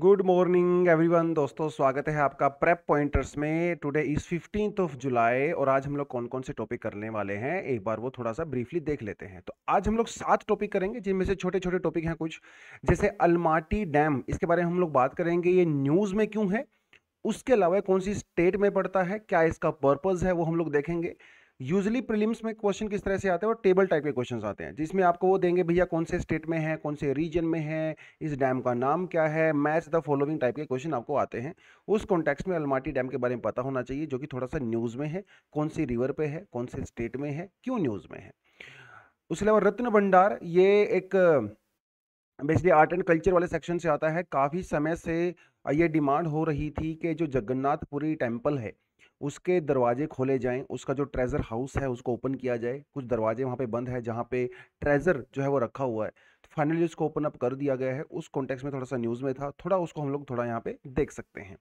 good morning everyone दोस्तों स्वागत है आपका प्रेप पॉइंटर्स में today is fifteenth of July और आज हम लोग कौन कौन से टॉपिक करने वाले हैं एक बार वो थोड़ा सा ब्रीफली देख लेते हैं तो आज हम लोग सात टॉपिक करेंगे जिनमें से छोटे छोटे टॉपिक हैं कुछ जैसे अलमाटी डैम इसके बारे में हम लोग बात करेंगे ये न्यूज़ में क्यों है उसके अलावा कौन सी स्टेट में पड़ता है क्या इसका पर्पज़ है वो हम लोग देखेंगे यूजली प्रिलिम्स में क्वेश्चन किस तरह से आते हैं और टेबल टाइप के क्वेश्चन आते हैं जिसमें आपको वो देंगे भैया कौन से स्टेट में है कौन से रीजन में है इस डैम का नाम क्या है मैच द फॉलोइंग टाइप के क्वेश्चन आपको आते हैं उस कॉन्टेक्स्ट में अलमाटी डैम के बारे में पता होना चाहिए जो कि थोड़ा सा न्यूज़ में है कौन सी रिवर पे है कौन से स्टेट में है क्यों न्यूज़ में है उसके अलावा रत्न भंडार ये एक बेसिकली आर्ट एंड कल्चर वाले सेक्शन से आता है काफ़ी समय से ये डिमांड हो रही थी कि जो जगन्नाथपुरी टेम्पल है उसके दरवाजे खोले जाएं उसका जो ट्रेज़र हाउस है उसको ओपन किया जाए कुछ दरवाजे वहाँ पे बंद है जहाँ पे ट्रेज़र जो है वो रखा हुआ है तो फाइनली उसको ओपन अप कर दिया गया है उस कॉन्टेक्स में थोड़ा सा न्यूज़ में था थोड़ा उसको हम लोग थोड़ा यहाँ पे देख सकते हैं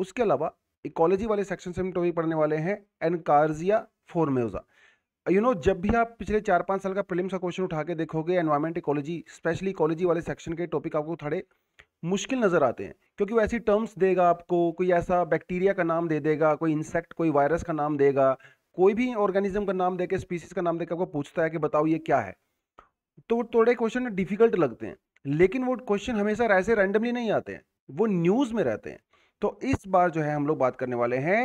उसके अलावा इकोलॉजी वाले सेक्शन से हम टॉपिक पढ़ने वाले हैं Encarsia formosa you you know know, जब भी आप पिछले चार पाँच साल का प्रीलिम्स का क्वेश्चन उठा के देखोगे एनवायरमेंट इकोलॉजी स्पेशली इकोलॉजी वाले सेक्शन के टॉपिक आपको थोड़े मुश्किल नज़र आते हैं क्योंकि वो ऐसी टर्म्स देगा आपको कोई ऐसा बैक्टीरिया का नाम दे देगा कोई इंसेक्ट कोई वायरस का नाम देगा कोई भी ऑर्गेनिज्म का नाम देके स्पीसीज का नाम देके आपको पूछता है कि बताओ ये क्या है तो वो थोड़े क्वेश्चन डिफिकल्ट लगते हैं लेकिन वो क्वेश्चन हमेशा ऐसे रैंडमली नहीं आते हैं वो न्यूज़ में रहते हैं तो इस बार जो है हम लोग बात करने वाले हैं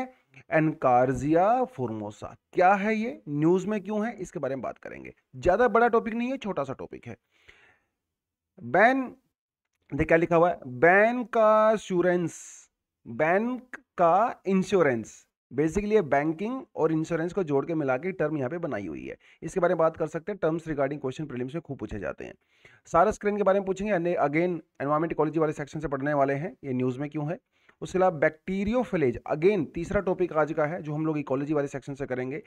एनकारजिया फोरमोसा क्या है ये न्यूज़ में क्यों है इसके बारे में बात करेंगे ज़्यादा बड़ा टॉपिक नहीं है छोटा सा टॉपिक है बैन देख क्या लिखा हुआ है बैंक का इंश्योरेंस बैंक का इंश्योरेंस बेसिकली ये बैंकिंग और इंश्योरेंस को जोड़ के मिला के टर्म यहाँ पे बनाई हुई है इसके बारे में बात कर सकते हैं टर्म्स रिगार्डिंग क्वेश्चन प्रीलिम्स में खूब पूछे जाते हैं सारा स्क्रीन के बारे में पूछेंगे अगेन एनवायरमेंट इकोलॉजी वाले सेक्शन से पढ़ने वाले हैं ये न्यूज़ में क्यों है उसके अलावा बैक्टीरियोफिलेज अगेन तीसरा टॉपिक आज का है जो हम लोग इकोलॉजी वाले सेक्शन से करेंगे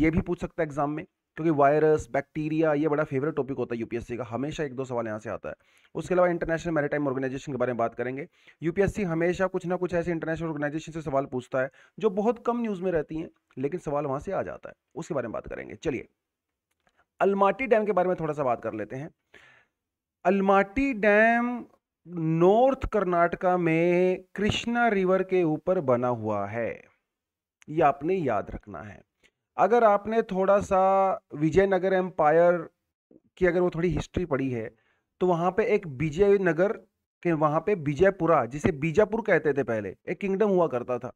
ये भी पूछ सकता है एग्जाम में क्योंकि वायरस बैक्टीरिया ये बड़ा फेवरेट टॉपिक होता है यूपीएससी का हमेशा एक दो सवाल यहाँ से आता है उसके अलावा इंटरनेशनल मैरिटाइम ऑर्गेनाइजेशन के बारे में बात करेंगे यूपीएससी हमेशा कुछ ना कुछ ऐसे इंटरनेशनल ऑर्गेनाइजेशन से सवाल पूछता है जो बहुत कम न्यूज़ में रहती हैं लेकिन सवाल वहाँ से आ जाता है उसके बारे में बात करेंगे चलिए अलमाटी डैम के बारे में थोड़ा सा बात कर लेते हैं अलमाटी डैम नॉर्थ कर्नाटका में कृष्णा रिवर के ऊपर बना हुआ है ये आपने याद रखना है अगर आपने थोड़ा सा विजयनगर एम्पायर की अगर वो थोड़ी हिस्ट्री पढ़ी है तो वहाँ पे एक विजयनगर के वहाँ पे विजयपुरा जिसे बीजापुर कहते थे पहले एक किंगडम हुआ करता था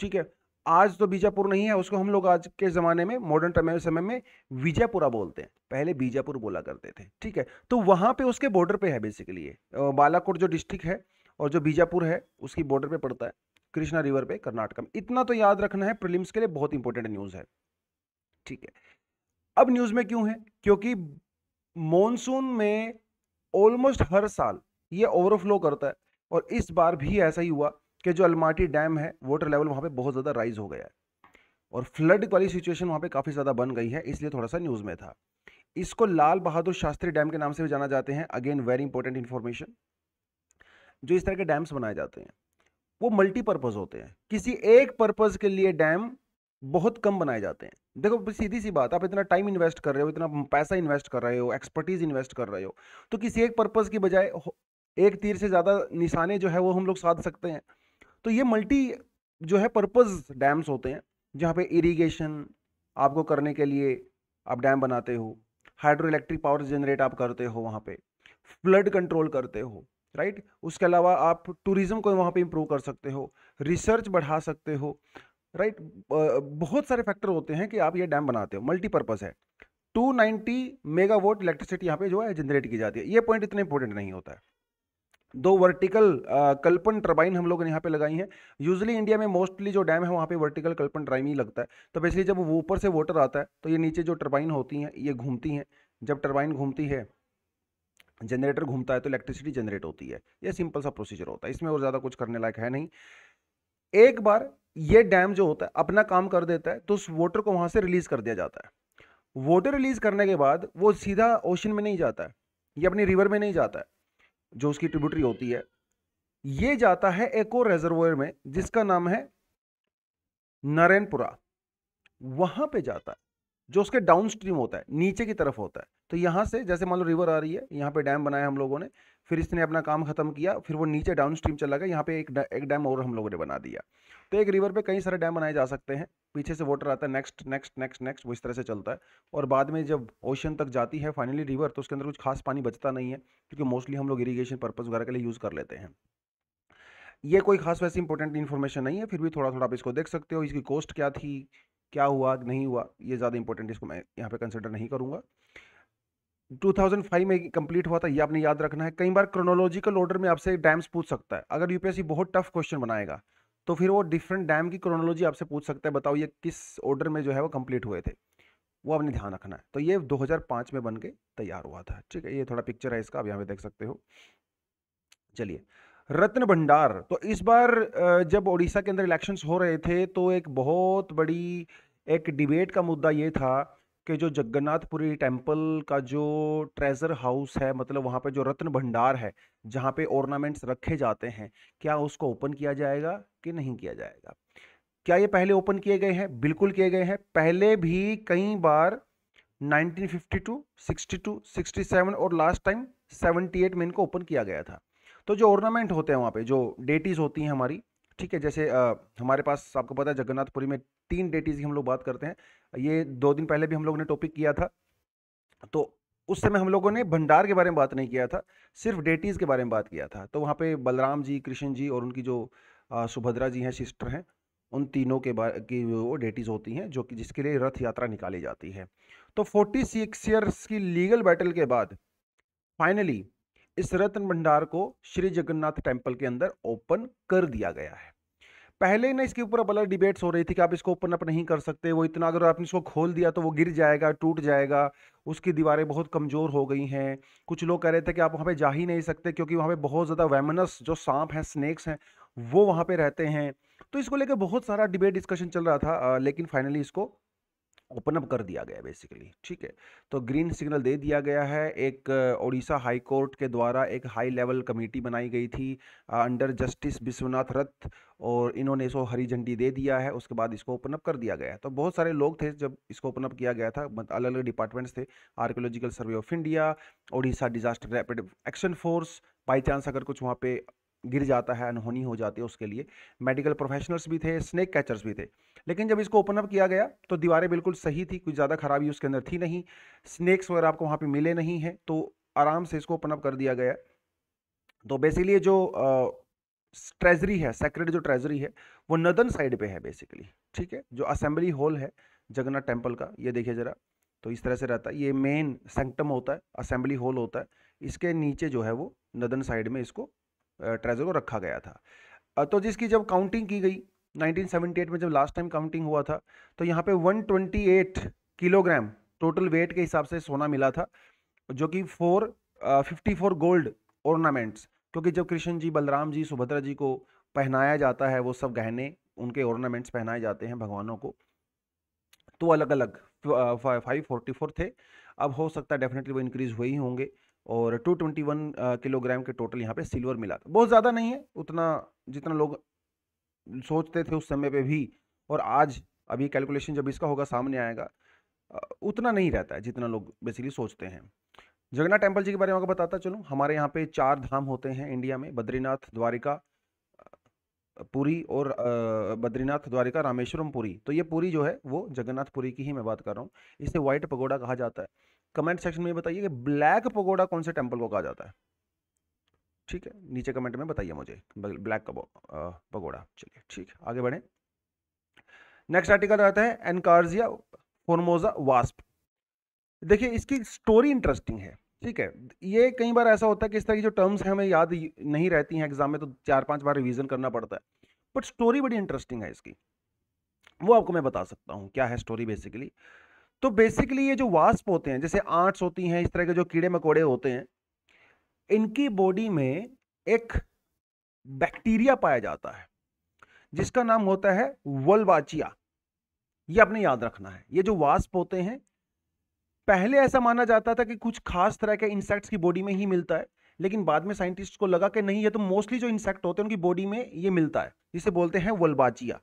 ठीक है आज तो बीजापुर नहीं है उसको हम लोग आज के ज़माने में मॉडर्न समय में विजयपुरा बोलते हैं पहले बीजापुर बोला करते थे ठीक है तो वहाँ पे उसके बॉर्डर पे है बेसिकली ये बालाकोट जो डिस्ट्रिक्ट है और जो बीजापुर है उसकी बॉर्डर पे पड़ता है कृष्णा रिवर पे कर्नाटक में इतना तो याद रखना है प्रिलिम्स के लिए बहुत इंपॉर्टेंट न्यूज़ है ठीक है अब न्यूज़ में क्यों है क्योंकि मानसून में ऑलमोस्ट हर साल ये ओवरफ्लो करता है और इस बार भी ऐसा ही हुआ कि जो अलमाटी डैम है वाटर लेवल वहाँ पे बहुत ज़्यादा राइज हो गया है और फ्लड वाली सिचुएशन वहाँ पे काफ़ी ज़्यादा बन गई है इसलिए थोड़ा सा न्यूज़ में था इसको लाल बहादुर शास्त्री डैम के नाम से भी जाना जाते हैं अगेन वेरी इंपॉर्टेंट इन्फॉर्मेशन जो इस तरह के डैम्स बनाए जाते हैं वो मल्टीपर्पज़ होते हैं किसी एक पर्पज़ के लिए डैम बहुत कम बनाए जाते हैं देखो सीधी सी बात आप इतना टाइम इन्वेस्ट कर रहे हो इतना पैसा इन्वेस्ट कर रहे हो एक्सपर्टीज़ इन्वेस्ट कर रहे हो तो किसी एक पर्पज़ की बजाय एक तीर से ज़्यादा निशाने जो है वो हम लोग साध सकते हैं तो ये मल्टी जो है पर्पज़ डैम्स होते हैं जहाँ पे इरिगेशन आपको करने के लिए आप डैम बनाते हो हाइड्रो इलेक्ट्रिक पावर जनरेट आप करते हो वहाँ पे फ्लड कंट्रोल करते हो राइट उसके अलावा आप टूरिज़्म को वहाँ पे इम्प्रूव कर सकते हो रिसर्च बढ़ा सकते हो राइट बहुत सारे फैक्टर होते हैं कि आप ये डैम बनाते हो मल्टीपर्पज़ है 290 मेगावाट इलेक्ट्रिसिटी यहाँ पे जो है जनरेट की जाती है ये पॉइंट इतना इंपॉर्टेंट नहीं होता है दो वर्टिकल कल्पन टर्बाइन हम लोगों ने यहाँ पे लगाई हैं यूजली इंडिया में मोस्टली जो डैम है वहाँ पे वर्टिकल कल्पन टर्बाइन ही लगता है तो बेसिकली जब वो ऊपर से वाटर आता है तो ये नीचे जो टर्बाइन होती हैं ये घूमती हैं जब टर्बाइन घूमती है जनरेटर घूमता है तो इलेक्ट्रिसिटी जनरेट होती है ये सिंपल सा प्रोसीजर होता है इसमें और ज़्यादा कुछ करने लायक है नहीं एक बार ये डैम जो होता है अपना काम कर देता है तो उस वोटर को वहाँ से रिलीज़ कर दिया जाता है वोटर रिलीज़ करने के बाद वो सीधा ओशन में नहीं जाता है ये अपनी रिवर में नहीं जाता है जो उसकी ट्रिब्यूटरी होती है ये जाता है एक और रेजर्वोयर में जिसका नाम है नरेनपुरा वहां पे जाता है जो उसके डाउन स्ट्रीम होता है नीचे की तरफ होता है तो यहाँ से जैसे मान लो रिवर आ रही है यहाँ पे डैम बनाया हम लोगों ने फिर इसने अपना काम खत्म किया फिर वो नीचे डाउन स्ट्रीम चला गया यहाँ पे एक एक डैम और हम लोगों ने बना दिया तो एक रिवर पे कई सारे डैम बनाए जा सकते हैं पीछे से वाटर आता है नेक्स्ट नेक्स्ट नेक्स्ट नेक्स्ट वो इस तरह से चलता है और बाद में जब ओशन तक जाती है फाइनली रिवर तो उसके अंदर कुछ खास पानी बचता नहीं है क्योंकि मोस्टली हम लोग इरीगेशन पर्पज़ वगैरह के लिए यूज़ कर लेते हैं ये कोई खास वैसी इंपॉर्टेंट इन्फॉर्मेशन नहीं है फिर भी थोड़ा थोड़ा आप इसको देख सकते हो इसकी कॉस्ट क्या थी क्या हुआ नहीं हुआ ये ज़्यादा इंपॉर्टेंट इसको मैं यहाँ पे कंसिडर नहीं करूँगा 2005 में कंप्लीट हुआ था ये आपने याद रखना है कई बार क्रोनोलॉजिकल ऑर्डर में आपसे डैम्स पूछ सकता है अगर यूपीएससी बहुत टफ क्वेश्चन बनाएगा तो फिर वो डिफरेंट डैम की क्रोनोलॉजी आपसे पूछ सकता है बताओ ये किस ऑर्डर में जो है वो कंप्लीट हुए थे वो आपने ध्यान रखना है तो ये 2005 में बन के तैयार हुआ था ठीक है ये थोड़ा पिक्चर है इसका आप यहाँ पे देख सकते हो चलिए रत्न भंडार तो इस बार जब ओडिशा के अंदर इलेक्शन हो रहे थे तो एक बहुत बड़ी एक डिबेट का मुद्दा ये था कि जो जगन्नाथपुरी टेम्पल का जो ट्रेज़र हाउस है मतलब वहाँ पे जो रत्न भंडार है जहाँ पे ऑर्नामेंट्स रखे जाते हैं क्या उसको ओपन किया जाएगा कि नहीं किया जाएगा क्या ये पहले ओपन किए गए हैं बिल्कुल किए गए हैं पहले भी कई बार 1952, 62, 67 और लास्ट टाइम 78 में इनको ओपन किया गया था तो जो ऑर्नामेंट होते हैं वहाँ पे जो डेटीज़ होती हैं हमारी ठीक है जैसे आ, हमारे पास आपको पता है जगन्नाथपुरी में तीन डेटीज़ की हम लोग बात करते हैं ये दो दिन पहले भी हम लोगों ने टॉपिक किया था तो उस समय हम लोगों ने भंडार के बारे में बात नहीं किया था सिर्फ डेटीज़ के बारे में बात किया था तो वहाँ पे बलराम जी कृष्ण जी और उनकी जो सुभद्रा जी हैं सिस्टर हैं उन तीनों के बारे की वो डेटीज़ होती हैं जो कि जिसके लिए रथ यात्रा निकाली जाती है तो फोर्टी सिक्स ईयर्स की लीगल बैटल के बाद फाइनली इस रत्न भंडार को श्री जगन्नाथ टेम्पल के अंदर ओपन कर दिया गया है पहले ही ना इसके ऊपर अलग मतलब डिबेट्स हो रही थी कि आप इसको ओपन अप नहीं कर सकते वो इतना अगर आपने इसको खोल दिया तो वो गिर जाएगा टूट जाएगा उसकी दीवारें बहुत कमज़ोर हो गई हैं कुछ लोग कह रहे थे कि आप वहाँ पे जा ही नहीं सकते क्योंकि वहाँ पे बहुत ज़्यादा वेमनस जो सांप हैं स्नैक्स हैं वो वहाँ पर रहते हैं तो इसको लेकर बहुत सारा डिबेट डिस्कशन चल रहा था लेकिन फाइनली इसको ओपन अप कर दिया गया बेसिकली ठीक है तो ग्रीन सिग्नल दे दिया गया है एक ओडिशा हाई कोर्ट के द्वारा एक हाई लेवल कमेटी बनाई गई थी अंडर जस्टिस विश्वनाथ रथ और इन्होंने इसको हरी झंडी दे दिया है उसके बाद इसको ओपन अप कर दिया गया तो बहुत सारे लोग थे जब इसको ओपन अप किया गया था अलग अलग डिपार्टमेंट्स थे archaeological survey of India Odisha disaster rapid action force by chance अगर कुछ वहाँ पे गिर जाता है अनहोनी हो जाती है उसके लिए मेडिकल प्रोफेशनल्स भी थे स्नैक कैचर्स भी थे लेकिन जब इसको ओपन अप किया गया तो दीवारें बिल्कुल सही थी कुछ ज़्यादा खराबी उसके अंदर थी नहीं स्नैक्स वगैरह आपको वहाँ पर मिले नहीं हैं तो आराम से इसको ओपन अप कर दिया गया तो बेसिकली जो ट्रेजरी है सेक्रेट जो ट्रेजरी है वो नदन साइड पे है बेसिकली ठीक है जो असेंबली हॉल है जगन्नाथ टेम्पल का ये देखिए ज़रा तो इस तरह से रहता है ये मेन सेंक्टम होता है असेंबली हॉल होता है इसके नीचे जो है वो नदन साइड में इसको ट्रेजर को रखा गया था तो जिसकी जब काउंटिंग की गई 1978 में जब लास्ट टाइम काउंटिंग हुआ था तो यहाँ पे 128 किलोग्राम टोटल वेट के हिसाब से सोना मिला था जो कि four fifty four gold ornaments क्योंकि जब कृष्ण जी बलराम जी सुभद्रा जी को पहनाया जाता है वो सब गहने उनके ऑर्नामेंट्स पहनाए जाते हैं भगवानों को तो अलग अलग फाइव फोर्टी फोर थे अब हो सकता है डेफिनेटली वो इंक्रीज़ हुए ही होंगे और 221 किलोग्राम के टोटल यहाँ पे सिल्वर मिला था बहुत ज़्यादा नहीं है उतना जितना लोग सोचते थे उस समय पे भी और आज अभी कैलकुलेशन जब इसका होगा सामने आएगा उतना नहीं रहता है जितना लोग बेसिकली सोचते हैं जगन्नाथ टेम्पल जी के बारे में बताता चलूँ हमारे यहाँ पे चार धाम होते हैं इंडिया में बद्रीनाथ द्वारिका पुरी और बद्रीनाथ द्वारिका रामेश्वरम पुरी तो ये पुरी जो है वो जगन्नाथ पुरी की ही मैं बात कर रहा हूँ इसे व्हाइट पगोड़ा कहा जाता है कमेंट सेक्शन में बताइए कि ब्लैक पगोडा कौन से टेम्पल को कहा जाता है ठीक है नीचे कमेंट में बताइए मुझे ब्लैक पगोडा चलिए ठीक है आगे बढ़े नेक्स्ट आर्टिकल आता है एनकारजिया फोर्मोजा वास्प देखिए इसकी स्टोरी इंटरेस्टिंग है ठीक है ये कई बार ऐसा होता है कि इस तरह की जो टर्म्स हैं हमें याद नहीं रहती हैं एग्जाम में तो चार पांच बार रिवीजन करना पड़ता है बट स्टोरी बड़ी इंटरेस्टिंग है इसकी वो आपको मैं बता सकता हूँ क्या है स्टोरी बेसिकली तो बेसिकली ये जो वास्प होते हैं जैसे आर्ट्स होती हैं इस तरह के जो कीड़े मकोड़े होते हैं इनकी बॉडी में एक बैक्टीरिया पाया जाता है जिसका नाम होता है वलवाचिया ये आपने याद रखना है ये जो वास्प होते हैं पहले ऐसा माना जाता था कि कुछ खास तरह के इंसेक्ट्स की बॉडी में ही मिलता है लेकिन बाद में साइंटिस्ट को लगा कि नहीं ये तो मोस्टली जो इंसेक्ट होते हैं उनकी बॉडी में ये मिलता है जिसे बोलते हैं वलबाचिया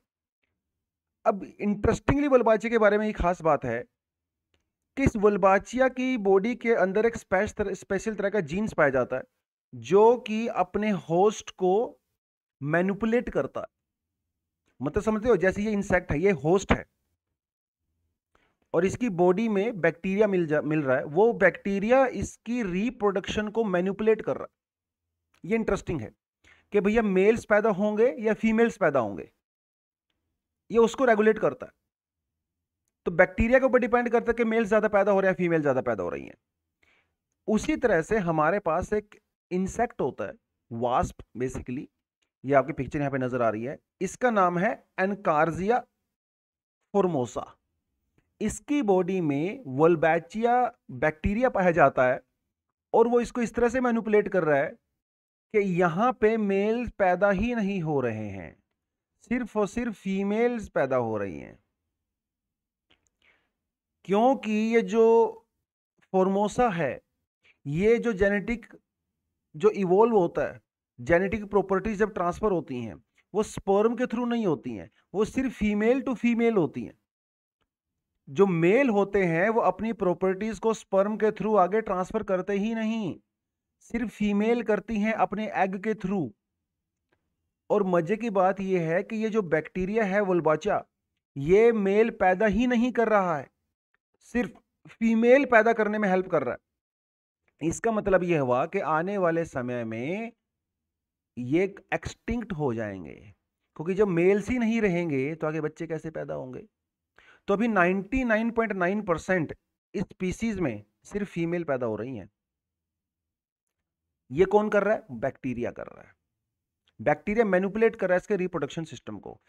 अब इंटरेस्टिंगली वलबाचिया के बारे में ये खास बात है कि इस वल्बाचिया की बॉडी के अंदर एक स्पेशल स्पेशल तरह का जीन्स पाया जाता है जो कि अपने होस्ट को मैनुपुलेट करता है मतलब समझते हो जैसे ये इंसेक्ट है ये होस्ट है और इसकी बॉडी में बैक्टीरिया मिल जा मिल रहा है वो बैक्टीरिया इसकी रिप्रोडक्शन को मैनुपुलेट कर रहा है ये इंटरेस्टिंग है कि भैया मेल्स पैदा होंगे या फीमेल्स पैदा होंगे ये उसको रेगुलेट करता है तो बैक्टीरिया के ऊपर डिपेंड करता है कि मेल ज़्यादा पैदा हो रहे हैं फीमेल ज़्यादा पैदा हो रही हैं उसी तरह से हमारे पास एक इंसेक्ट होता है वास्प बेसिकली ये आपकी पिक्चर यहाँ पे नज़र आ रही है इसका नाम है एनकारजिया फोरमोसा इसकी बॉडी में वलबैचिया बैक्टीरिया पाया जाता है और वो इसको इस तरह से मैनुपुलेट कर रहा है कि यहाँ पे मेल्स पैदा ही नहीं हो रहे हैं सिर्फ और सिर्फ फीमेल्स पैदा हो रही हैं क्योंकि ये जो फॉर्मोसा है ये जो जेनेटिक जो इवोल्व होता है जेनेटिक प्रॉपर्टीज जब ट्रांसफ़र होती हैं वो स्पर्म के थ्रू नहीं होती हैं वो सिर्फ फीमेल टू फीमेल होती हैं जो मेल होते हैं वो अपनी प्रॉपर्टीज़ को स्पर्म के थ्रू आगे ट्रांसफ़र करते ही नहीं सिर्फ फीमेल करती हैं अपने एग के थ्रू और मज़े की बात यह है कि ये जो बैक्टीरिया है वलबाचा ये मेल पैदा ही नहीं कर रहा है सिर्फ फीमेल पैदा करने में हेल्प कर रहा है इसका मतलब यह हुआ कि आने वाले समय में ये एक्सटिंक्ट हो जाएंगे क्योंकि जब मेल्स ही नहीं रहेंगे तो आगे बच्चे कैसे पैदा होंगे तो अभी 99.9 परसेंट इस स्पीसीज में सिर्फ फीमेल पैदा हो रही हैं ये कौन कर रहा है बैक्टीरिया कर रहा है बैक्टीरिया मैनिपुलेट कर रहा है इसके रिप्रोडक्शन सिस्टम को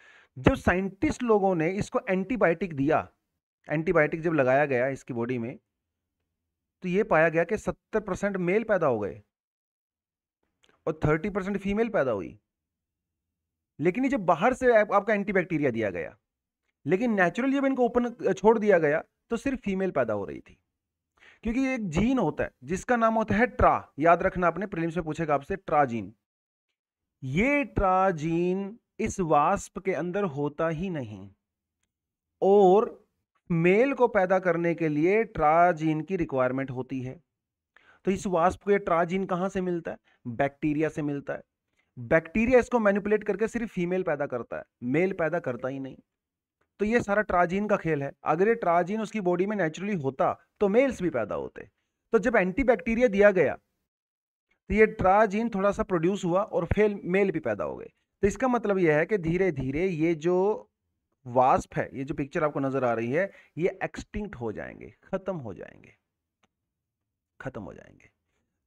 जब साइंटिस्ट लोगों ने इसको एंटीबायोटिक दिया एंटीबायोटिक जब लगाया गया इसकी बॉडी में तो ये पाया गया कि सत्तर परसेंट मेल पैदा हो गए और थर्टी परसेंट फीमेल पैदा हुई लेकिन ये जब बाहर से आप, आपका एंटीबैक्टीरिया दिया गया लेकिन नेचुरल जब इनको ओपन छोड़ दिया गया तो सिर्फ फीमेल पैदा हो रही थी क्योंकि एक जीन होता है जिसका नाम होता है ट्रा याद रखना आपने प्रिलिम्स में पूछेगा आपसे ट्राजीन ये ट्राजीन इस वास्प के अंदर होता ही नहीं और मेल को पैदा करने के लिए ट्राजीन की रिक्वायरमेंट होती है तो इस वास्प को ये ट्राजीन कहाँ से मिलता है बैक्टीरिया से मिलता है बैक्टीरिया इसको मैनिपुलेट करके सिर्फ फीमेल पैदा करता है मेल पैदा करता ही नहीं तो ये सारा ट्राजीन का खेल है अगर ये ट्राजीन उसकी बॉडी में नेचुरली होता तो मेल्स भी पैदा होते तो जब एंटीबैक्टीरिया दिया गया तो ये ट्राजीन थोड़ा सा प्रोड्यूस हुआ और फेल मेल भी पैदा हो गए तो इसका मतलब यह है कि धीरे धीरे ये जो वास्प है ये जो पिक्चर आपको नजर आ रही है ये एक्सटिंक्ट हो जाएंगे खत्म हो जाएंगे खत्म हो जाएंगे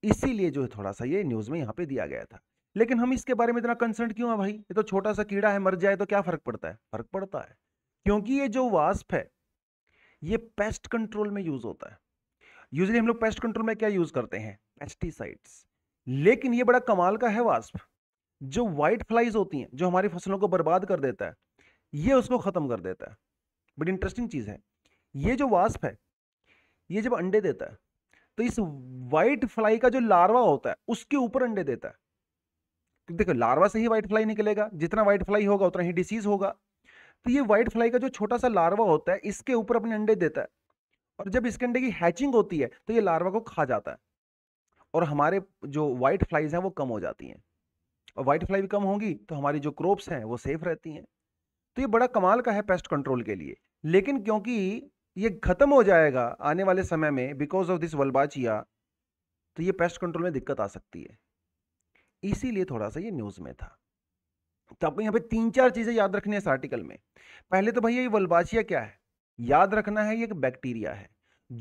इसीलिए जो है थोड़ा सा ये न्यूज में यहां पे दिया गया था लेकिन हम इसके बारे में इतना कंसर्न क्यों है भाई ये तो छोटा सा कीड़ा है मर जाए तो क्या फर्क पड़ता है फर्क पड़ता है क्योंकि ये जो वास्प है ये पेस्ट कंट्रोल में यूज होता है यूजली हम लोग पेस्ट कंट्रोल में क्या यूज करते हैं पेस्टिसाइड्स लेकिन ये बड़ा कमाल का है वास्प जो व्हाइट फ्लाइज होती हैं जो हमारी फसलों को बर्बाद कर देता है ये उसको ख़त्म कर देता है बड़ी इंटरेस्टिंग चीज़ है ये जो वास्प है ये जब अंडे देता है तो इस वाइट फ्लाई का जो लार्वा होता है उसके ऊपर अंडे देता है तो देखो लार्वा से ही वाइट फ्लाई निकलेगा जितना वाइट फ्लाई होगा उतना ही डिसीज होगा तो ये वाइट फ्लाई का जो छोटा सा लार्वा होता है इसके ऊपर अपने अंडे देता है और जब इसके अंडे की हैचिंग होती है तो ये लार्वा को खा जाता है और हमारे जो वाइट फ्लाईज हैं वो कम हो जाती हैं और वाइट फ्लाई भी कम होगी तो हमारी जो क्रॉप्स हैं वो सेफ रहती हैं तो ये बड़ा कमाल का है पेस्ट कंट्रोल के लिए लेकिन क्योंकि ये ख़त्म हो जाएगा आने वाले समय में बिकॉज ऑफ दिस वलबाचिया तो ये पेस्ट कंट्रोल में दिक्कत आ सकती है इसीलिए थोड़ा सा ये न्यूज़ में था तो आपको यहाँ पे तीन चार चीज़ें याद रखनी है इस आर्टिकल में पहले तो भैया ये वलबाचिया क्या है याद रखना है ये एक बैक्टीरिया है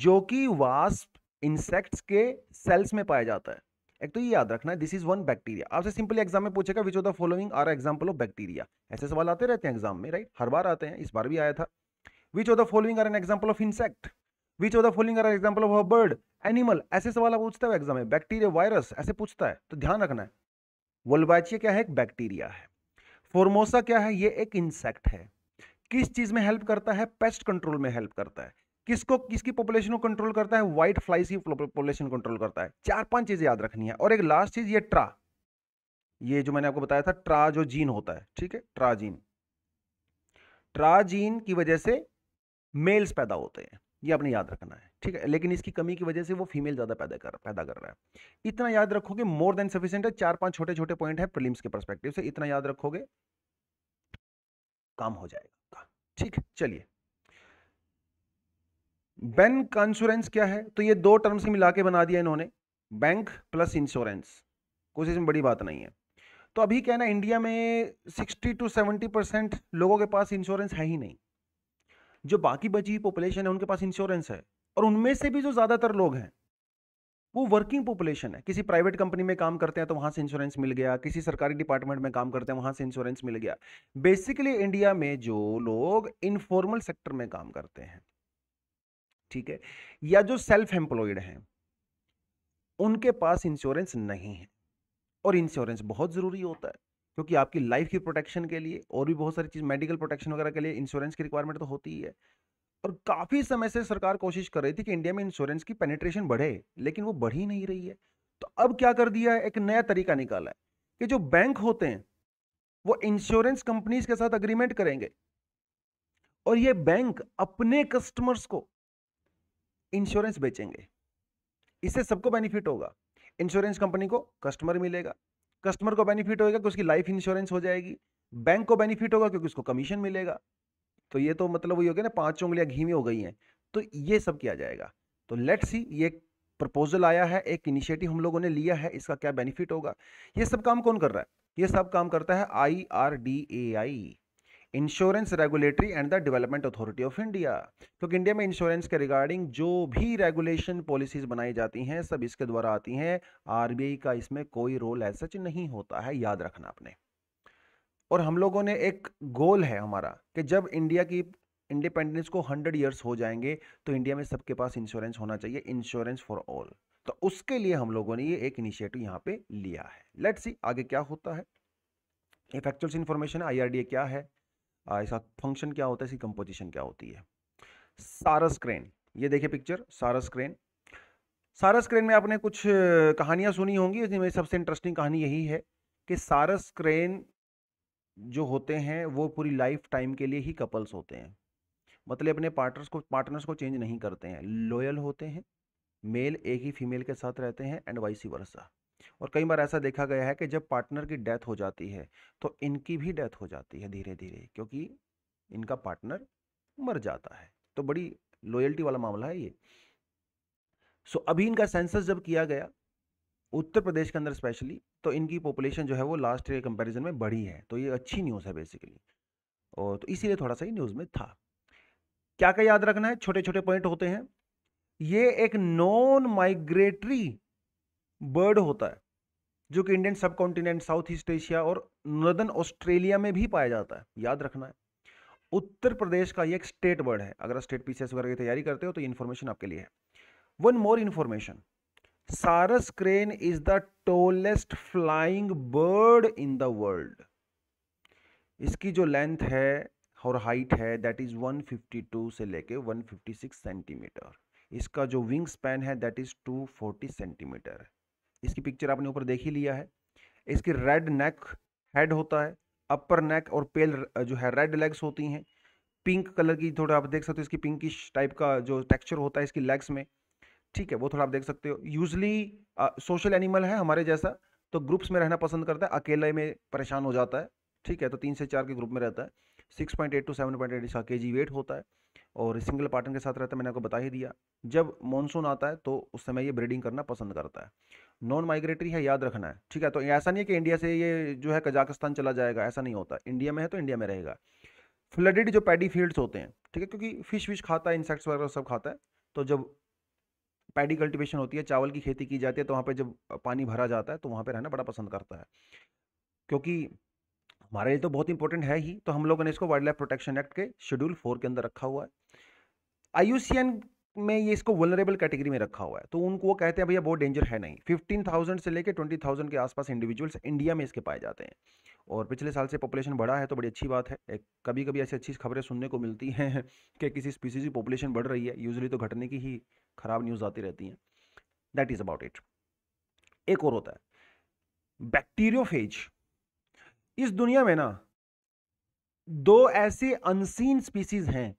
जो कि वास्प इंसेक्ट्स के सेल्स में पाया जाता है एक तो ये याद रखना दिस इज वन बैक्टीरिया आपसे सिंपल एग्जाम में पूछेगा which of the following are example of bacteria ऐसे सवाल आते रहते हैं एग्जाम में राइट हर बार आते हैं इस बार भी आया था which of the following are an example of insect which of the following are example of a bird animal ऐसे सवाल पूछता है एग्जाम में बैक्टीरिया वायरस ऐसे पूछता है तो ध्यान रखना है वोल्बाचिया क्या है एक बैक्टीरिया है फॉर्मोसा क्या है ये एक इंसेक्ट है किस चीज़ में हेल्प करता है पेस्ट कंट्रोल में हेल्प करता है किसको किसकी पॉपुलेशन को कंट्रोल करता है व्हाइट फ्लाइज की पॉपुलेशन कंट्रोल करता है चार पांच चीज़ें याद रखनी है और एक लास्ट चीज़ ये ट्रा ये जो मैंने आपको बताया था ट्रा जो जीन होता है ठीक है ट्रा जीन ट्रा जीन की वजह से मेल्स पैदा होते हैं ये आपने याद रखना है ठीक है लेकिन इसकी कमी की वजह से वो फीमेल ज़्यादा पैदा कर पैदा कर रहा है इतना याद रखोगे मोर देन सफिशियंट है चार पांच छोटे छोटे पॉइंट है प्रिलिम्स के परस्पेक्टिव से इतना याद रखोगे काम हो जाएगा ठीक है चलिए बैंक इंश्योरेंस क्या है तो ये दो टर्म्स मिला के बना दिया इन्होंने बैंक प्लस इंश्योरेंस कुछ इसमें बड़ी बात नहीं है तो अभी क्या ना इंडिया में 60 टू 70 परसेंट लोगों के पास इंश्योरेंस है ही नहीं जो बाकी बची पॉपुलेशन है उनके पास इंश्योरेंस है और उनमें से भी जो ज़्यादातर लोग हैं वो वर्किंग पॉपुलेशन है किसी प्राइवेट कंपनी में काम करते हैं तो वहाँ से इंश्योरेंस मिल गया किसी सरकारी डिपार्टमेंट में काम करते हैं वहाँ से इंश्योरेंस मिल गया बेसिकली इंडिया में जो लोग इनफॉर्मल सेक्टर में काम करते हैं ठीक है या जो सेल्फ एम्प्लॉयड हैं उनके पास इंश्योरेंस नहीं है और इंश्योरेंस बहुत ज़रूरी होता है क्योंकि आपकी लाइफ की प्रोटेक्शन के लिए और भी बहुत सारी चीज़ मेडिकल प्रोटेक्शन वगैरह के लिए इंश्योरेंस की रिक्वायरमेंट तो होती ही है और काफ़ी समय से सरकार कोशिश कर रही थी कि इंडिया में इंश्योरेंस की पेनिट्रेशन बढ़े लेकिन वो बढ़ ही नहीं रही है तो अब क्या कर दिया है एक नया तरीका निकाला है कि जो बैंक होते हैं वो इंश्योरेंस कंपनीज के साथ अग्रीमेंट करेंगे और ये बैंक अपने कस्टमर्स को इंश्योरेंस बेचेंगे इससे सबको बेनिफिट होगा इंश्योरेंस कंपनी को कस्टमर मिलेगा कस्टमर को बेनिफिट होगा कि उसकी लाइफ इंश्योरेंस हो जाएगी बैंक को बेनिफिट होगा क्योंकि उसको कमीशन मिलेगा तो ये तो मतलब वही हो गया ना पांच उंगलियां घी में हो गई हैं तो ये सब किया जाएगा तो लेट्स सी ये प्रपोजल आया है एक इनिशिएटिव हम लोगों ने लिया है इसका क्या बेनिफिट होगा ये सब काम कौन कर रहा है ये सब काम करता है I R D A I insurance regulatory and the development authority of India क्योंकि इंडिया में इंश्योरेंस के रिगार्डिंग जो भी रेगुलेशन पॉलिसीज बनाई जाती हैं सब इसके द्वारा आती हैं आरबीआई का इसमें कोई रोल एज सच नहीं होता है याद रखना आपने और हम लोगों ने एक गोल है हमारा कि जब इंडिया की इंडिपेंडेंस को हंड्रेड ईयर्स हो जाएंगे तो इंडिया में सबके पास इंश्योरेंस होना चाहिए इंश्योरेंस फॉर ऑल तो उसके लिए हम लोगों ने ये एक इनिशिएटिव यहाँ पे लिया है लेट्स सी आगे क्या होता है ये फैक्चुअल्स इन्फॉर्मेशन आई क्या है इसका फंक्शन क्या होता है इसकी कंपोजिशन क्या होती है सारस क्रेन ये देखिए पिक्चर सारस क्रेन सारस क्रेन में आपने कुछ कहानियाँ सुनी होंगी इसमें सबसे इंटरेस्टिंग कहानी यही है कि सारस क्रेन जो होते हैं वो पूरी लाइफ टाइम के लिए ही कपल्स होते हैं मतलब अपने पार्टनर्स को पार्टनर्स को चेंज नहीं करते हैं लॉयल होते हैं मेल एक ही फीमेल के साथ रहते हैं एंड वाइसी वर्षा और कई बार ऐसा देखा गया है कि जब पार्टनर की डेथ हो जाती है तो इनकी भी डेथ हो जाती है धीरे धीरे क्योंकि इनका पार्टनर मर जाता है तो बड़ी लॉयल्टी वाला मामला है ये सो so, अभी इनका सेंसस जब किया गया उत्तर प्रदेश के अंदर स्पेशली तो इनकी पॉपुलेशन जो है वो लास्ट ईयर कंपैरिजन में बढ़ी है तो ये अच्छी न्यूज़ है बेसिकली और तो इसीलिए थोड़ा सा ही न्यूज़ में था क्या क्या याद रखना है छोटे छोटे पॉइंट होते हैं ये एक नॉन माइग्रेटरी बर्ड होता है जो कि Indian subcontinent South East Asia और नॉर्दर्न ऑस्ट्रेलिया में भी पाया जाता है याद रखना है उत्तर प्रदेश का ये एक स्टेट बर्ड है अगर स्टेट पीसीएस वगैरह की तैयारी करते हो तो इन्फॉर्मेशन आपके लिए है one more information sarus crane is the tallest flying bird in the world इसकी जो लेंथ है और हाइट है दैट इज 152 से लेके 156 सेंटीमीटर इसका जो विंग स्पैन है दैट इज 240 सेंटीमीटर इसकी पिक्चर आपने ऊपर देख ही लिया है इसकी रेड नेक हेड होता है अपर नेक और पेल जो है रेड लेग्स होती हैं पिंक कलर की थोड़ा आप देख सकते हो इसकी पिंकिश टाइप का जो टेक्सचर होता है इसकी लेग्स में ठीक है वो थोड़ा आप देख सकते हो यूजली सोशल एनिमल है हमारे जैसा तो ग्रुप्स में रहना पसंद करता है अकेले में परेशान हो जाता है ठीक है तो तीन से चार के ग्रुप में रहता है six point eight two seven point eight इसका के जी वेट होता है और सिंगल पार्टन के साथ रहता है मैंने आपको बता ही दिया जब मानसून आता है तो उस समय ये ब्रीडिंग करना पसंद करता है नॉन माइग्रेटरी है याद रखना है ठीक है तो ऐसा नहीं है कि इंडिया से ये जो है कजाकिस्तान चला जाएगा ऐसा नहीं होता इंडिया में है तो इंडिया में रहेगा फ्लडेड जो पैडी फील्ड्स होते हैं ठीक है क्योंकि फिश विश खाता है इंसेक्ट्स वगैरह सब खाता है तो जब पैडी कल्टिवेशन होती है चावल की खेती की जाती है तो वहाँ पर जब पानी भरा जाता है तो वहाँ पर रहना बड़ा पसंद करता है क्योंकि हमारे लिए तो बहुत इंपॉर्टेंट है ही तो हम लोगों ने इसको वाइल्ड लाइफ प्रोटेक्शन एक्ट के शेड्यूल फोर के अंदर रखा हुआ है आई में ये इसको वलरेबल कैटेगरी में रखा हुआ है तो उनको वो कहते हैं भैया बहुत डेंजर है नहीं फिफ्टीन थाउजेंड से लेकर ट्वेंटी थाउजेंड के आसपास इंडिविजुअल्स इंडिया में इसके पाए जाते हैं और पिछले साल से पॉपुलेशन बढ़ा है तो बड़ी अच्छी बात है एक कभी कभी ऐसी अच्छी खबरें सुनने को मिलती हैं कि किसी स्पीसीज की पॉपुलेशन बढ़ रही है यूजली तो घटने की ही खराब न्यूज़ आती रहती हैं दैट इज़ अबाउट इट एक और होता है बैक्टीरियोफेज इस दुनिया में ना दो ऐसे अनसीन स्पीसीज हैं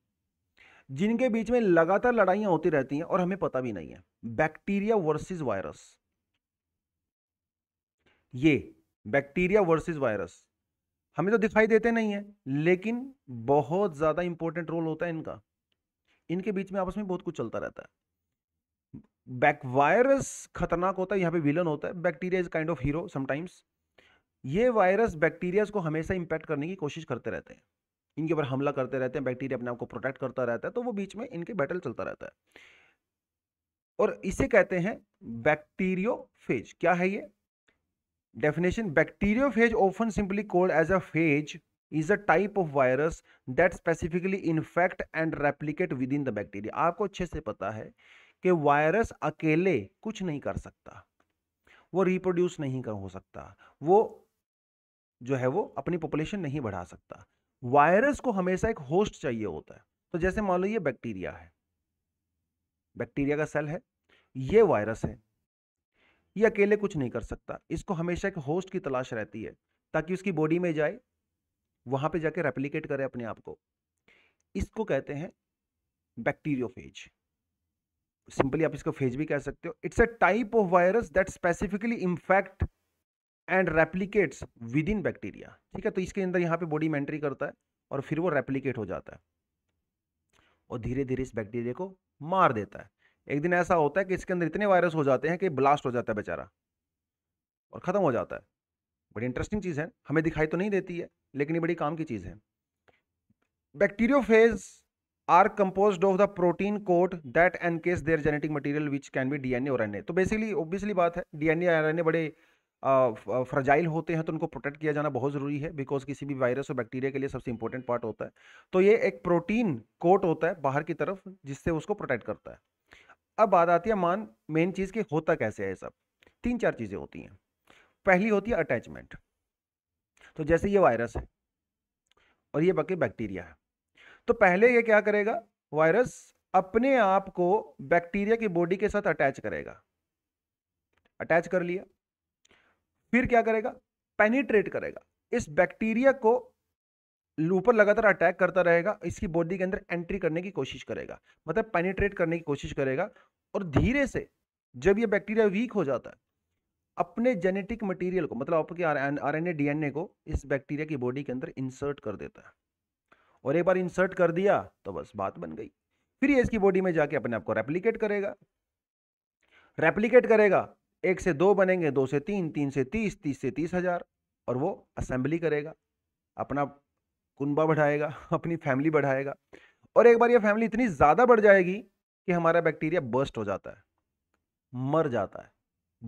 जिनके बीच में लगातार लड़ाइयां होती रहती हैं और हमें पता भी नहीं है बैक्टीरिया वर्सेस वायरस ये बैक्टीरिया वर्सेस वायरस हमें तो दिखाई देते नहीं है लेकिन बहुत ज़्यादा इंपॉर्टेंट रोल होता है इनका इनके बीच में आपस में बहुत कुछ चलता रहता है बैक वायरस खतरनाक होता है यहाँ पे विलन होता है bacteria is kind of hero sometimes ये वायरस बैक्टीरियाज को हमेशा इंपैक्ट करने की कोशिश करते रहते हैं इनके ऊपर हमला करते रहते हैं बैक्टीरिया अपने आप को प्रोटेक्ट करता रहता है तो वो बीच में इनके बैटल चलता रहता है और इसे कहते हैं बैक्टीरियो फेज क्या है ये definition bacteriophage often simply called as a phage is a type of virus that specifically infect and replicate within the bacteria आपको अच्छे से पता है कि वायरस अकेले कुछ नहीं कर सकता वो रिप्रोड्यूस नहीं कर हो सकता वो जो है वो अपनी पॉपुलेशन नहीं बढ़ा सकता वायरस को हमेशा एक होस्ट चाहिए होता है तो जैसे मान लो ये बैक्टीरिया है बैक्टीरिया का सेल है ये वायरस है ये अकेले कुछ नहीं कर सकता इसको हमेशा एक होस्ट की तलाश रहती है ताकि उसकी बॉडी में जाए वहां पे जाके रेप्लीकेट करे अपने आप को इसको कहते हैं बैक्टीरियो सिंपली आप इसको फेज भी कह सकते हो it's a type of virus that specifically infect and replicates within bacteria ठीक है तो इसके अंदर यहाँ पे बॉडी में एंट्री करता है और फिर वो रेप्लीकेट हो जाता है और धीरे धीरे इस बैक्टीरिया को मार देता है एक दिन ऐसा होता है कि इसके अंदर इतने वायरस हो जाते हैं कि ब्लास्ट हो जाता है बेचारा और ख़त्म हो जाता है बड़ी इंटरेस्टिंग चीज़ है हमें दिखाई तो नहीं देती है लेकिन ये बड़ी काम की चीज़ है bacteriophage are compose of the protein coat that encase their genetic material which can be D N A और एन ए तो बेसिकली ओब्वियसली बात है D N A R N A बड़े फ्रजाइल होते हैं तो उनको प्रोटेक्ट किया जाना बहुत ज़रूरी है बिकॉज किसी भी वायरस और बैक्टीरिया के लिए सबसे इंपॉर्टेंट पार्ट होता है तो ये एक प्रोटीन कोट होता है बाहर की तरफ जिससे उसको प्रोटेक्ट करता है अब बात आती है मान मेन चीज़ की होता कैसे है सब तीन चार चीज़ें होती हैं पहली होती है अटैचमेंट तो जैसे ये वायरस है और ये बाकी बैक्टीरिया है तो पहले ये क्या करेगा वायरस अपने आप को बैक्टीरिया की बॉडी के साथ अटैच करेगा अटैच कर लिया फिर क्या करेगा पेनीट्रेट करेगा इस बैक्टीरिया को ऊपर लगातार अटैक करता रहेगा इसकी बॉडी के अंदर एंट्री करने की कोशिश करेगा मतलब पेनीट्रेट करने की कोशिश करेगा और धीरे से जब यह बैक्टीरिया वीक हो जाता है अपने जेनेटिक मटेरियल को मतलब आपके आर एन डीएनए को इस बैक्टीरिया की बॉडी के अंदर इंसर्ट कर देता है और एक बार इंसर्ट कर दिया तो बस बात बन गई फिर ये इसकी बॉडी में जाके अपने आप को रेप्लीकेट करेगा रेप्लीकेट करेगा एक से दो बनेंगे दो से तीन तीन से तीस तीस से तीस हज़ार और वो असेंबली करेगा अपना कुनबा बढ़ाएगा अपनी फैमिली बढ़ाएगा और एक बार ये फैमिली इतनी ज़्यादा बढ़ जाएगी कि हमारा बैक्टीरिया बर्स्ट हो जाता है मर जाता है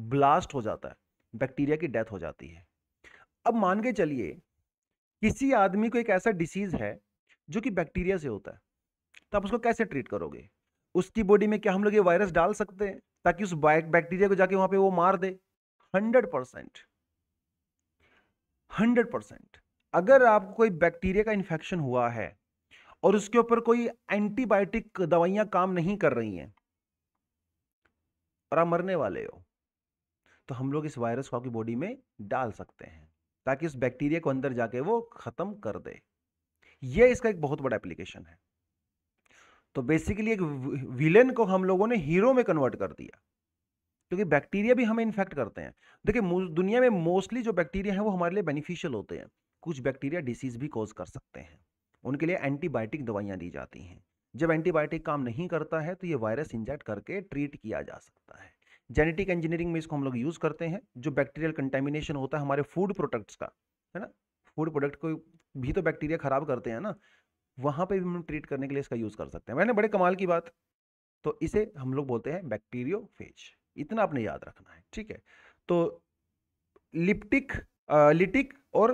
ब्लास्ट हो जाता है बैक्टीरिया की डेथ हो जाती है अब मान के चलिए किसी आदमी को एक ऐसा डिसीज़ है जो कि बैक्टीरिया से होता है तो आप उसको कैसे ट्रीट करोगे उसकी बॉडी में क्या हम लोग ये वायरस डाल सकते हैं ताकि उस बैक्टीरिया को जाके वहां पे वो मार दे हंड्रेड परसेंट हंड्रेड परसेंट अगर आपको कोई बैक्टीरिया का इन्फेक्शन हुआ है और उसके ऊपर कोई एंटीबायोटिक दवाइयां काम नहीं कर रही हैं और आप मरने वाले हो तो हम लोग इस वायरस को आपकी बॉडी में डाल सकते हैं ताकि उस बैक्टीरिया को अंदर जाके वो खत्म कर दे ये इसका एक बहुत बड़ा एप्लीकेशन है तो बेसिकली एक विलेन को हम लोगों ने हीरो में कन्वर्ट कर दिया क्योंकि बैक्टीरिया भी हमें इन्फेक्ट करते हैं देखिए दुनिया में मोस्टली जो बैक्टीरिया हैं वो हमारे लिए बेनिफिशियल होते हैं कुछ बैक्टीरिया डिसीज़ भी कॉज कर सकते हैं उनके लिए एंटीबायोटिक दवाइयाँ दी जाती हैं जब एंटीबायोटिक काम नहीं करता है तो ये वायरस इंजेक्ट करके ट्रीट किया जा सकता है जेनेटिक इंजीनियरिंग में इसको हम लोग यूज़ करते हैं जो बैक्टीरियल कंटेमिनेशन होता है हमारे फूड प्रोडक्ट्स का है ना फूड प्रोडक्ट को भी तो बैक्टीरिया ख़राब करते हैं ना वहां पे भी हम ट्रीट करने के लिए इसका यूज़ कर सकते हैं मैंने बड़े कमाल की बात तो इसे हम लोग बोलते हैं बैक्टीरियो इतना आपने याद रखना है ठीक है तो लिप्टिक लिटिक और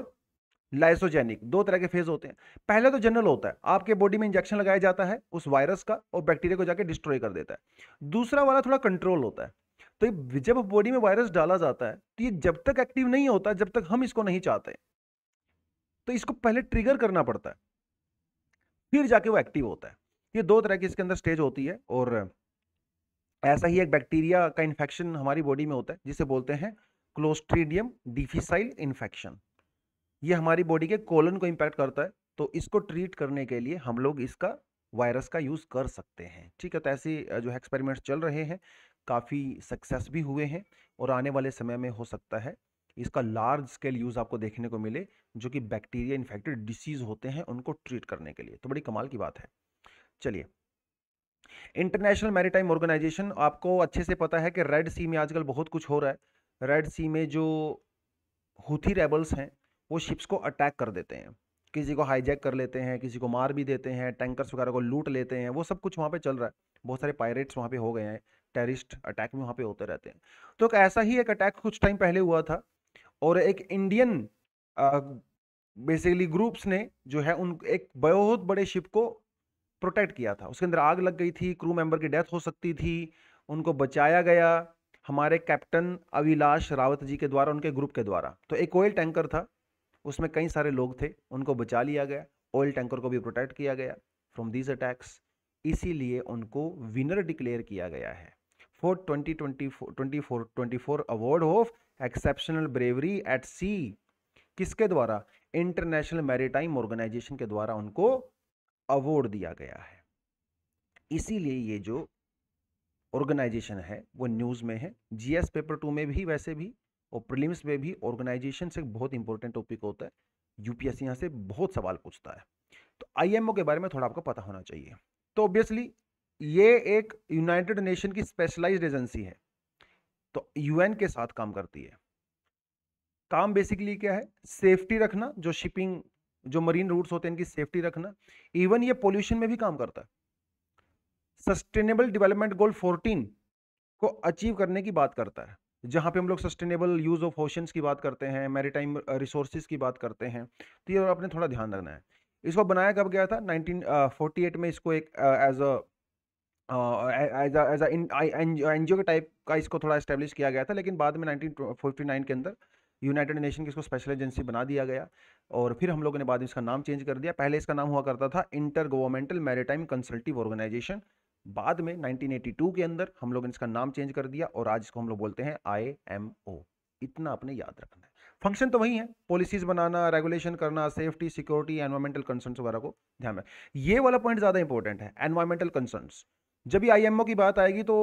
लाइसोजेनिक दो तरह के फेज होते हैं पहले तो जनरल होता है आपके बॉडी में इंजेक्शन लगाया जाता है उस वायरस का और बैक्टीरिया को जाके डिस्ट्रॉय कर देता है दूसरा वाला थोड़ा कंट्रोल होता है तो जब बॉडी में वायरस डाला जाता है तो ये जब तक एक्टिव नहीं होता जब तक हम इसको नहीं चाहते तो इसको पहले ट्रिगर करना पड़ता है फिर जाके वो एक्टिव होता है ये दो तरह की इसके अंदर स्टेज होती है और ऐसा ही एक बैक्टीरिया का इन्फेक्शन हमारी बॉडी में होता है जिसे बोलते हैं क्लोस्ट्रीडियम डिफिसाइल इन्फेक्शन ये हमारी बॉडी के कोलन को इम्पैक्ट करता है तो इसको ट्रीट करने के लिए हम लोग इसका वायरस का यूज़ कर सकते हैं ठीक है तो ऐसे जो है एक्सपेरिमेंट्स चल रहे हैं काफ़ी सक्सेस भी हुए हैं और आने वाले समय में हो सकता है इसका लार्ज स्केल यूज़ आपको देखने को मिले जो कि बैक्टीरिया इन्फेक्टेड डिसीज़ होते हैं उनको ट्रीट करने के लिए तो बड़ी कमाल की बात है चलिए इंटरनेशनल मैरीटाइम ऑर्गेनाइजेशन आपको अच्छे से पता है कि रेड सी में आजकल बहुत कुछ हो रहा है रेड सी में जो हुथी रेबल्स हैं वो शिप्स को अटैक कर देते हैं किसी को हाईजैक कर लेते हैं किसी को मार भी देते हैं टैंकर्स वगैरह को लूट लेते हैं वो सब कुछ वहाँ पे चल रहा है बहुत सारे पायरेट्स वहाँ पे हो गए हैं टेररिस्ट अटैक भी वहाँ पे होते रहते हैं तो एक ऐसा ही एक अटैक कुछ टाइम पहले हुआ था और एक इंडियन बेसिकली ग्रुप्स ने जो है उन एक बहुत बड़े शिप को प्रोटेक्ट किया था उसके अंदर आग लग गई थी क्रू मेंबर की डेथ हो सकती थी उनको बचाया गया हमारे कैप्टन अविलाश रावत जी के द्वारा उनके ग्रुप के द्वारा तो एक ऑयल टैंकर था उसमें कई सारे लोग थे उनको बचा लिया गया ऑयल टैंकर को भी प्रोटेक्ट किया गया फ्रॉम दीज अटैक्स इसीलिए उनको विनर डिक्लेयर किया गया है for twenty four award of exceptional bravery at sea किसके द्वारा इंटरनेशनल मैरिटाइम ऑर्गेनाइजेशन के द्वारा उनको अवार्ड दिया गया है इसीलिए ये जो ऑर्गेनाइजेशन है वो न्यूज़ में है जीएस पेपर टू में भी वैसे भी और प्रीलिम्स में भी ऑर्गेनाइजेशन से बहुत इंपॉर्टेंट टॉपिक होता है यूपीएससी यहाँ से बहुत सवाल पूछता है तो आईएमओ के बारे में थोड़ा आपको पता होना चाहिए तो ऑब्वियसली ये एक यूनाइटेड नेशन की स्पेशलाइज्ड एजेंसी है तो यूएन के साथ काम करती है काम बेसिकली क्या है सेफ्टी रखना जो शिपिंग जो मरीन रूट्स होते हैं इनकी सेफ्टी रखना इवन ये पोल्यूशन में भी काम करता है सस्टेनेबल डेवलपमेंट गोल 14 को अचीव करने की बात करता है जहां पे हम लोग सस्टेनेबल यूज़ ऑफ ओशन की बात करते हैं मेरीटाइम रिसोर्सिस की बात करते हैं तो ये आपने थोड़ा ध्यान रखना है इसको बनाया कब गया था 1948 में इसको एक एज अ एज ओ के टाइप का इसको थोड़ा इस्टेब्लिश किया गया था लेकिन बाद में नाइन के अंदर यूनाइटेड नेशन की इसको स्पेशल एजेंसी बना दिया गया और फिर हम लोगों ने बाद में इसका नाम चेंज कर दिया पहले इसका नाम हुआ करता था intergovernmental maritime consultative organisation बाद में 1982 के अंदर हम लोगों ने इसका नाम चेंज कर दिया और आज इसको हम लोग बोलते हैं आई इतना अपने याद रखना है फंक्शन तो वही है पॉलिसीज बनाना रेगुलेशन करना सेफ्टी सिक्योरिटी एनवायरमेंटल कंसर्न्स वगैरह को ध्यान में ये वाला पॉइंट ज़्यादा इंपॉर्टेंट है एनवायरमेंटल कंसर्न्स जब भी आईएमओ की बात आएगी तो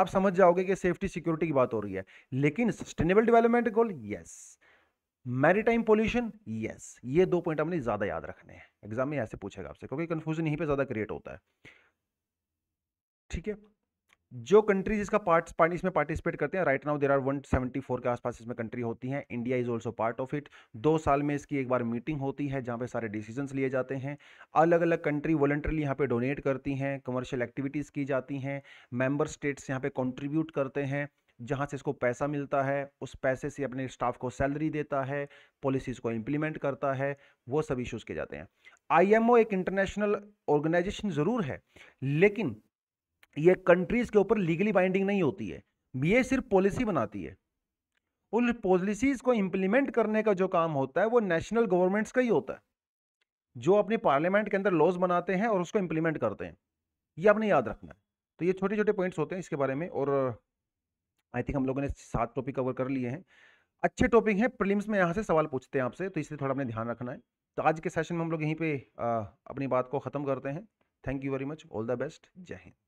आप समझ जाओगे कि सेफ्टी सिक्योरिटी की बात हो रही है लेकिन sustainable development goal yes maritime pollution yes ये दो पॉइंट हमने ज़्यादा याद रखने हैं एग्जाम में ऐसे पूछेगा आपसे क्योंकि कंफ्यूजन यहीं पे ज़्यादा क्रिएट होता है ठीक है जो कंट्रीज इसका पार्ट पार्ट इसमें पार्टिसिपेट करते हैं right now there are one seventy four के आसपास इसमें कंट्री होती हैं India is also part of it दो साल में इसकी एक बार मीटिंग होती है जहाँ पे सारे डिसीजन लिए जाते हैं अलग अलग कंट्री वॉलेंटरली यहाँ पे डोनेट करती हैं कमर्शियल एक्टिविटीज़ की जाती हैं मेम्बर स्टेट्स यहाँ पे कॉन्ट्रीब्यूट करते हैं जहाँ से इसको पैसा मिलता है उस पैसे से अपने स्टाफ को सैलरी देता है पॉलिसीज़ को इम्प्लीमेंट करता है वो सब इश्यूज़ किए जाते हैं आईएमओ एक इंटरनेशनल ऑर्गेनाइजेशन ज़रूर है लेकिन ये कंट्रीज के ऊपर लीगली बाइंडिंग नहीं होती है ये सिर्फ पॉलिसी बनाती है उन पॉलिसीज को इंप्लीमेंट करने का जो काम होता है वो नेशनल गवर्नमेंट्स का ही होता है जो अपने पार्लियामेंट के अंदर लॉज बनाते हैं और उसको इंप्लीमेंट करते हैं ये आपने याद रखना है तो ये छोटे छोटे पॉइंट्स होते हैं इसके बारे में और आई थिंक हम लोगों ने सात टॉपिक कवर कर लिए हैं अच्छे टॉपिक हैं प्रीलिम्स में यहाँ से सवाल पूछते हैं आपसे तो इसलिए थोड़ा अपने ध्यान रखना है तो आज के सेशन में हम लोग यहीं पर अपनी बात को ख़त्म करते हैं thank you very much all the best जय हिंद